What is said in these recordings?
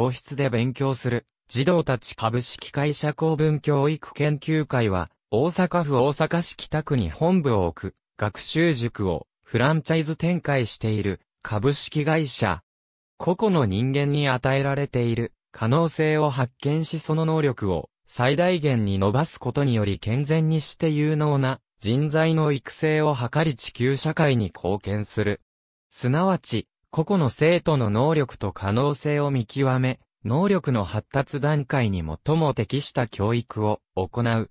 教室で勉強する、児童たち株式会社公文教育研究会は、大阪府大阪市北区に本部を置く、学習塾を、フランチャイズ展開している、株式会社。個々の人間に与えられている、可能性を発見しその能力を、最大限に伸ばすことにより健全にして有能な、人材の育成を図り地球社会に貢献する。すなわち、個々の生徒の能力と可能性を見極め、能力の発達段階に最も適した教育を行う。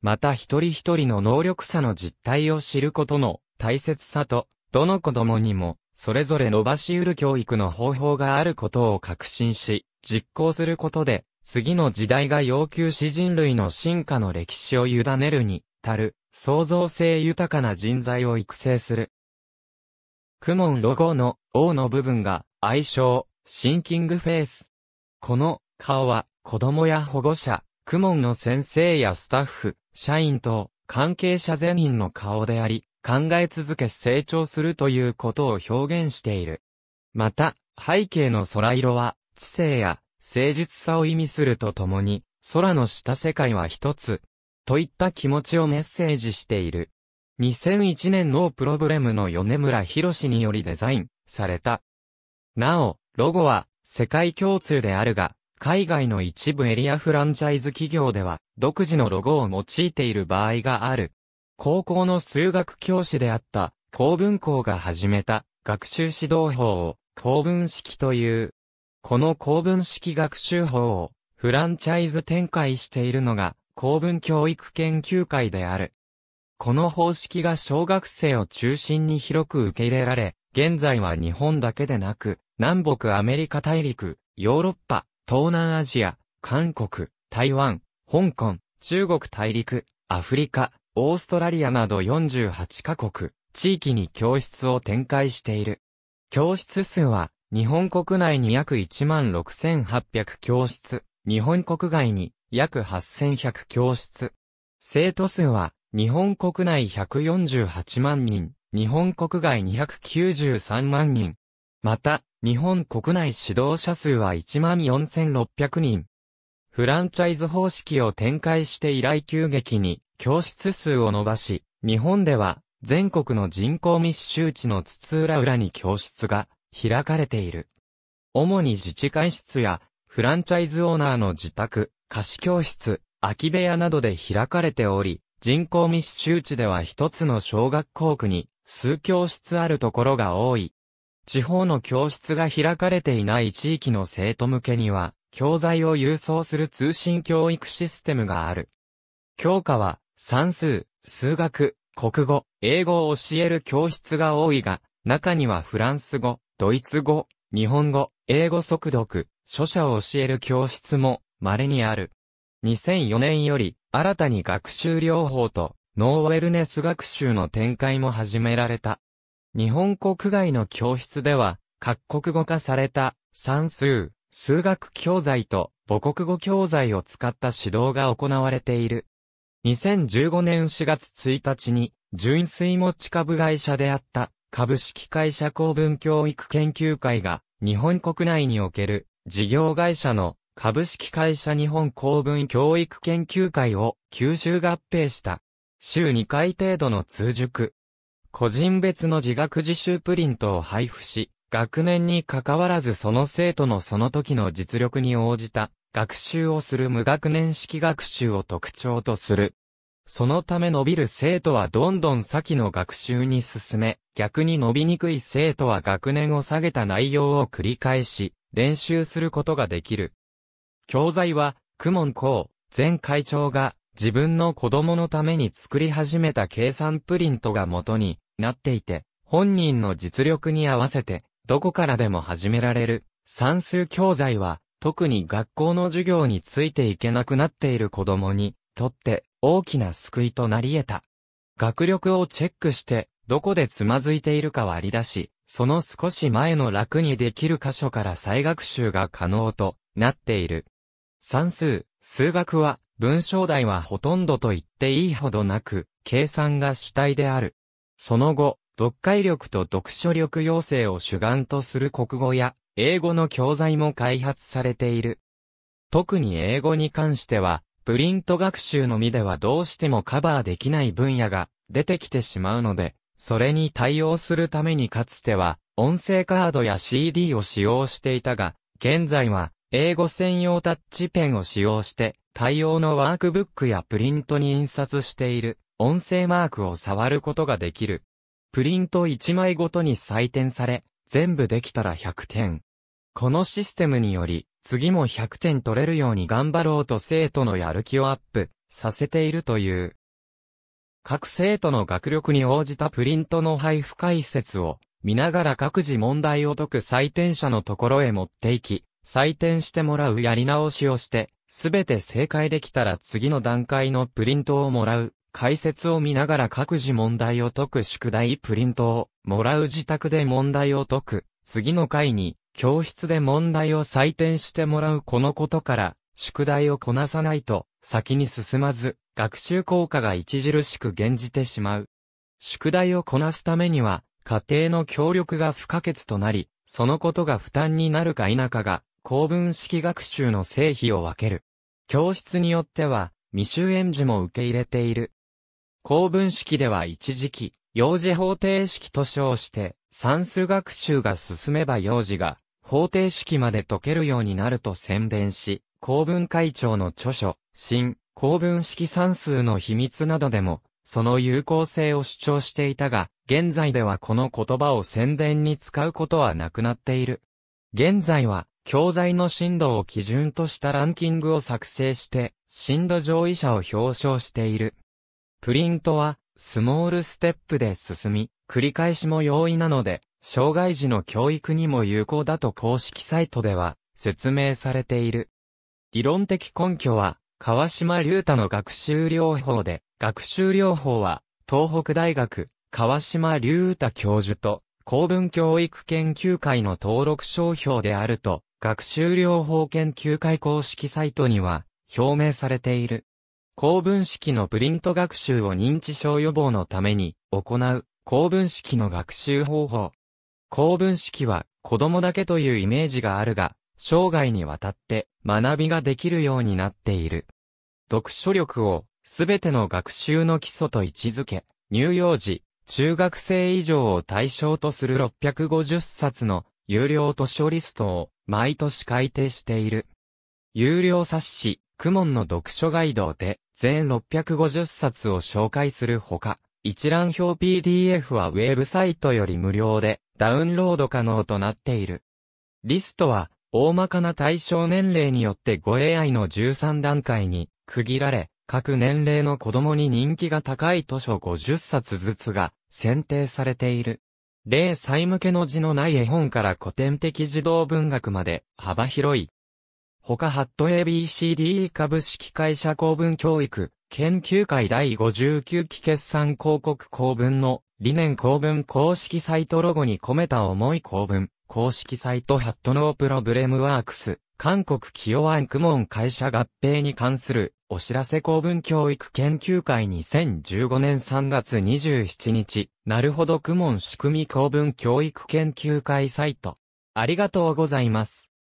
また一人一人の能力差の実態を知ることの大切さと、どの子供にも、それぞれ伸ばし得る教育の方法があることを確信し、実行することで、次の時代が要求し人類の進化の歴史を委ねるに、たる、創造性豊かな人材を育成する。クモンロゴの O の部分が愛称、シンキングフェイス。この顔は子供や保護者、クモンの先生やスタッフ、社員と関係者全員の顔であり、考え続け成長するということを表現している。また、背景の空色は知性や誠実さを意味するとともに、空の下世界は一つ、といった気持ちをメッセージしている。2001年ノープロブレムの米村博によりデザインされた。なお、ロゴは世界共通であるが、海外の一部エリアフランチャイズ企業では独自のロゴを用いている場合がある。高校の数学教師であった公文校が始めた学習指導法を公文式という。この公文式学習法をフランチャイズ展開しているのが公文教育研究会である。この方式が小学生を中心に広く受け入れられ、現在は日本だけでなく、南北アメリカ大陸、ヨーロッパ、東南アジア、韓国、台湾、香港、中国大陸、アフリカ、オーストラリアなど48カ国、地域に教室を展開している。教室数は、日本国内に約16,800教室、日本国外に約8,100教室。生徒数は、日本国内148万人、日本国外293万人。また、日本国内指導者数は14,600人。フランチャイズ方式を展開して以来急激に教室数を伸ばし、日本では全国の人口密集地の筒裏浦に教室が開かれている。主に自治会室やフランチャイズオーナーの自宅、貸し教室、空き部屋などで開かれており、人口密集地では一つの小学校区に数教室あるところが多い。地方の教室が開かれていない地域の生徒向けには、教材を郵送する通信教育システムがある。教科は、算数、数学、国語、英語を教える教室が多いが、中にはフランス語、ドイツ語、日本語、英語速読、書写を教える教室も稀にある。2004年より新たに学習療法とノーウェルネス学習の展開も始められた。日本国外の教室では、各国語化された算数、数学教材と母国語教材を使った指導が行われている。2015年4月1日に、純粋持ち株会社であった株式会社公文教育研究会が日本国内における事業会社の株式会社日本公文教育研究会を吸収合併した。週2回程度の通塾。個人別の自学自習プリントを配布し、学年に関わらずその生徒のその時の実力に応じた学習をする無学年式学習を特徴とする。そのため伸びる生徒はどんどん先の学習に進め、逆に伸びにくい生徒は学年を下げた内容を繰り返し、練習することができる。教材は、クモン公、前会長が、自分の子供のために作り始めた計算プリントが元になっていて、本人の実力に合わせて、どこからでも始められる。算数教材は、特に学校の授業についていけなくなっている子供にとって大きな救いとなり得た。学力をチェックして、どこでつまずいているか割り出し、その少し前の楽にできる箇所から再学習が可能となっている。算数、数学は、文章題はほとんどと言っていいほどなく、計算が主体である。その後、読解力と読書力要請を主眼とする国語や、英語の教材も開発されている。特に英語に関しては、プリント学習のみではどうしてもカバーできない分野が出てきてしまうので、それに対応するためにかつては、音声カードや CD を使用していたが、現在は英語専用タッチペンを使用して、対応のワークブックやプリントに印刷している音声マークを触ることができる。プリント1枚ごとに採点され、全部できたら100点。このシステムにより、次も100点取れるように頑張ろうと生徒のやる気をアップさせているという。各生徒の学力に応じたプリントの配布解説を見ながら各自問題を解く採点者のところへ持っていき、採点してもらうやり直しをして、すべて正解できたら次の段階のプリントをもらう。解説を見ながら各自問題を解く宿題プリントをもらう自宅で問題を解く。次の回に教室で問題を採点してもらうこのことから宿題をこなさないと先に進まず学習効果が著しく減じてしまう。宿題をこなすためには家庭の協力が不可欠となり、そのことが負担になるか否かが公文式学習の成否を分ける。教室によっては、未就園児も受け入れている。公文式では一時期、幼児方程式と称して、算数学習が進めば幼児が、方程式まで解けるようになると宣伝し、公文会長の著書、新、公文式算数の秘密などでも、その有効性を主張していたが、現在ではこの言葉を宣伝に使うことはなくなっている。現在は、教材の震度を基準としたランキングを作成して、震度上位者を表彰している。プリントは、スモールステップで進み、繰り返しも容易なので、障害児の教育にも有効だと公式サイトでは説明されている。理論的根拠は、川島隆太の学習療法で、学習療法は、東北大学、川島隆太教授と、公文教育研究会の登録商標であると、学習療法研究会公式サイトには表明されている。公文式のプリント学習を認知症予防のために行う公文式の学習方法。公文式は子供だけというイメージがあるが、生涯にわたって学びができるようになっている。読書力をすべての学習の基礎と位置づけ、乳幼児、中学生以上を対象とする650冊の有料図書リストを毎年改定している。有料冊子、クモンの読書ガイドで全650冊を紹介するほか、一覧表 PDF はウェブサイトより無料でダウンロード可能となっている。リストは大まかな対象年齢によって 5AI の13段階に区切られ、各年齢の子供に人気が高い図書50冊ずつが選定されている。零細向けの字のない絵本から古典的児童文学まで幅広い。他ハット ABCDE 株式会社公文教育研究会第59期決算広告公文の理念公文公式サイトロゴに込めた重い公文公式サイトハットノープロブレムワークス韓国清安モン会社合併に関するお知らせ公文教育研究会2015年3月27日、なるほどモン仕組み公文教育研究会サイト。ありがとうございます。